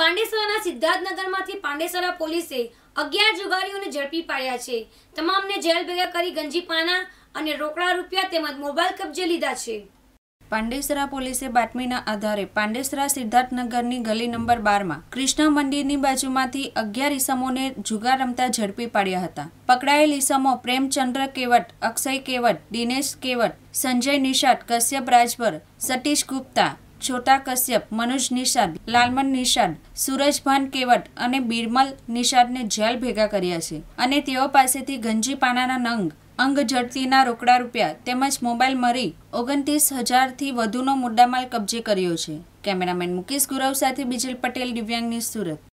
પાંડેસરાના સિદ્ધાર્થનગરમાંથી પાંડેસરા પોલીસે અગિયાર જુગારીઓને ઝડપી પાડ્યા છે તમામને જેલ ભેગા કરી ગંજીપાના અને રોકડા રૂપિયા તેમજ મોબાઈલ કબજે લીધા છે પાંડેસરા પોલીસે બાતમીના આધારે પાંડેસરા સિદ્ધાર્થનગરની ગલી નંબર બારમાં કૃષ્ણ મંદિરની બાજુમાંથી અગિયાર ઇસમોને જુગાર રમતા ઝડપી પાડ્યા હતા પકડાયેલ ઇસમો પ્રેમચંદ્ર કેવટ અક્ષય કેવટ દિનેશ કેવટ સંજય નિષાદ કશ્યપ રાજભર સતીશ ગુપ્તા છોટા કશ્યપ મનોજ નિષાદ લાલમન નિષાદ સુરજભાન કેવટ અને બિરમલ નિષાદને જેલ ભેગા કર્યા છે અને તેઓ પાસેથી ગંજી પાનાના નંગ અંગ ઝડતીના રોકડા રૂપિયા તેમજ મોબાઈલ મળી ઓગણત્રીસ હજારથી વધુનો મુદ્દામાલ કબજે કર્યો છે કેમેરામેન મુકેશ ગુરવ સાથે બિજલ પટેલ દિવ્યાંગની સુરત